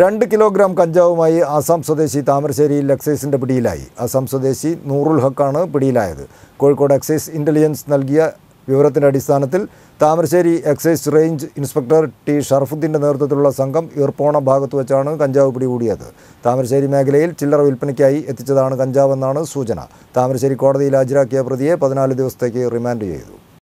രണ്ട് കിലോഗ്രാം കഞ്ചാവുമായി ആസാം സ്വദേശി താമരശ്ശേരിയിൽ എക്സൈസിൻ്റെ പിടിയിലായി ആസാം സ്വദേശി നൂറുൽ ഹക്കാണ് പിടിയിലായത് കോഴിക്കോട് എക്സൈസ് ഇൻ്റലിജൻസ് നൽകിയ വിവരത്തിൻ്റെ അടിസ്ഥാനത്തിൽ Thamarassery excise range inspector T ഷർഫുദ്ദീൻ്റെ നേതൃത്വത്തിലുള്ള സംഘം ഈർപ്പോണ ഭാഗത്ത് വെച്ചാണ് കഞ്ചാവ് പിടികൂടിയത് താമരശ്ശേരി മേഖലയിൽ ചില്ലറ വിൽപ്പനയ്ക്കായി എത്തിച്ചതാണ് കഞ്ചാവെന്നാണ് സൂചന താമരശ്ശേരി കോടതിയിൽ ഹാജരാക്കിയ പ്രതിയെ പതിനാല് ദിവസത്തേക്ക് റിമാൻഡ് ചെയ്തു